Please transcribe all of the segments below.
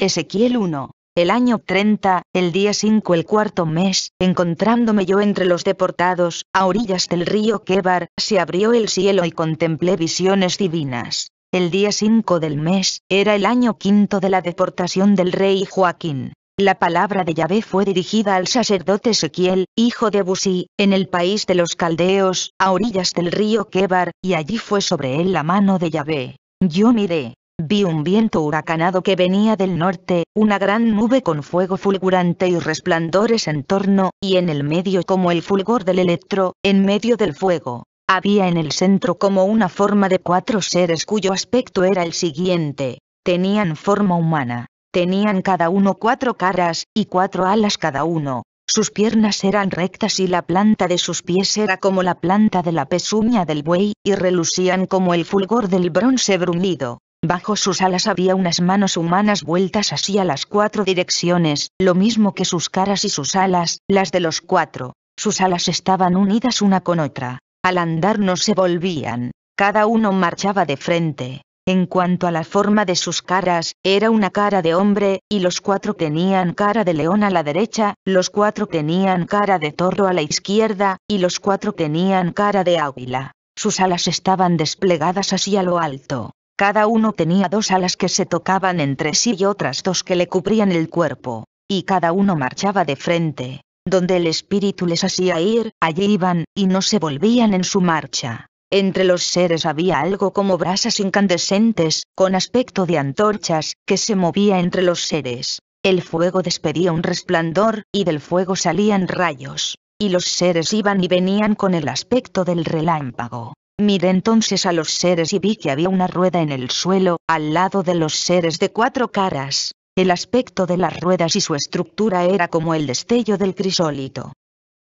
Ezequiel 1. El año 30, el día 5 el cuarto mes, encontrándome yo entre los deportados, a orillas del río Quebar, se abrió el cielo y contemplé visiones divinas. El día 5 del mes, era el año quinto de la deportación del rey Joaquín. La palabra de Yahvé fue dirigida al sacerdote Ezequiel, hijo de Busí, en el país de los Caldeos, a orillas del río Quebar, y allí fue sobre él la mano de Yahvé. Yo miré, Vi un viento huracanado que venía del norte, una gran nube con fuego fulgurante y resplandores en torno, y en el medio como el fulgor del electro, en medio del fuego. Había en el centro como una forma de cuatro seres cuyo aspecto era el siguiente. Tenían forma humana. Tenían cada uno cuatro caras, y cuatro alas cada uno. Sus piernas eran rectas y la planta de sus pies era como la planta de la pezuña del buey, y relucían como el fulgor del bronce brumido. Bajo sus alas había unas manos humanas vueltas así a las cuatro direcciones, lo mismo que sus caras y sus alas, las de los cuatro. Sus alas estaban unidas una con otra. Al andar no se volvían. Cada uno marchaba de frente. En cuanto a la forma de sus caras, era una cara de hombre, y los cuatro tenían cara de león a la derecha, los cuatro tenían cara de toro a la izquierda, y los cuatro tenían cara de águila. Sus alas estaban desplegadas así a lo alto. Cada uno tenía dos alas que se tocaban entre sí y otras dos que le cubrían el cuerpo, y cada uno marchaba de frente, donde el espíritu les hacía ir, allí iban, y no se volvían en su marcha. Entre los seres había algo como brasas incandescentes, con aspecto de antorchas, que se movía entre los seres. El fuego despedía un resplandor, y del fuego salían rayos, y los seres iban y venían con el aspecto del relámpago. Miré entonces a los seres y vi que había una rueda en el suelo, al lado de los seres de cuatro caras. El aspecto de las ruedas y su estructura era como el destello del crisólito.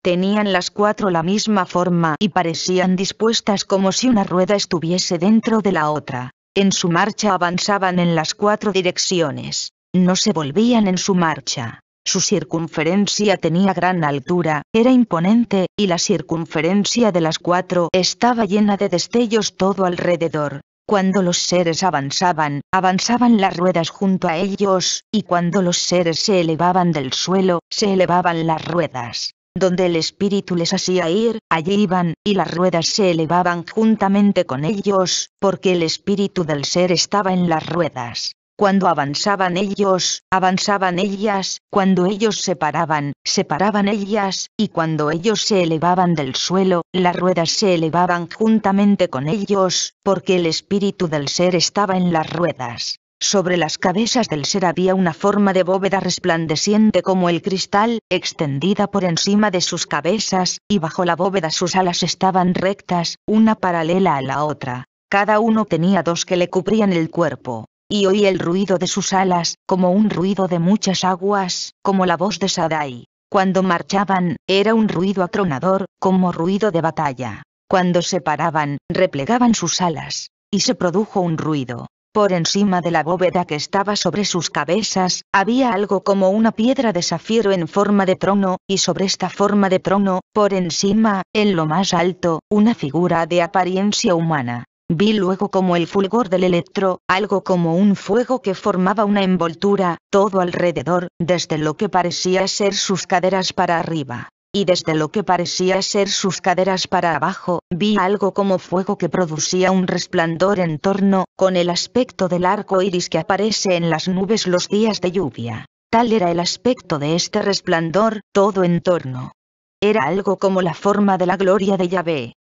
Tenían las cuatro la misma forma y parecían dispuestas como si una rueda estuviese dentro de la otra. En su marcha avanzaban en las cuatro direcciones. No se volvían en su marcha. Su circunferencia tenía gran altura, era imponente, y la circunferencia de las cuatro estaba llena de destellos todo alrededor. Cuando los seres avanzaban, avanzaban las ruedas junto a ellos, y cuando los seres se elevaban del suelo, se elevaban las ruedas. Donde el espíritu les hacía ir, allí iban, y las ruedas se elevaban juntamente con ellos, porque el espíritu del ser estaba en las ruedas. Cuando avanzaban ellos, avanzaban ellas, cuando ellos se paraban, se paraban ellas, y cuando ellos se elevaban del suelo, las ruedas se elevaban juntamente con ellos, porque el espíritu del ser estaba en las ruedas. Sobre las cabezas del ser había una forma de bóveda resplandeciente como el cristal, extendida por encima de sus cabezas, y bajo la bóveda sus alas estaban rectas, una paralela a la otra. Cada uno tenía dos que le cubrían el cuerpo y oí el ruido de sus alas, como un ruido de muchas aguas, como la voz de Sadai. Cuando marchaban, era un ruido atronador, como ruido de batalla. Cuando se paraban, replegaban sus alas, y se produjo un ruido. Por encima de la bóveda que estaba sobre sus cabezas, había algo como una piedra de zafiro en forma de trono, y sobre esta forma de trono, por encima, en lo más alto, una figura de apariencia humana. Vi luego como el fulgor del electro, algo como un fuego que formaba una envoltura, todo alrededor, desde lo que parecía ser sus caderas para arriba y desde lo que parecía ser sus caderas para abajo, vi algo como fuego que producía un resplandor en torno, con el aspecto del arco iris que aparece en las nubes los días de lluvia. Tal era el aspecto de este resplandor, todo en torno. Era algo como la forma de la gloria de Yahvé.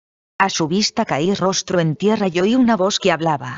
A su vista caí rostro en tierra y oí una voz que hablaba.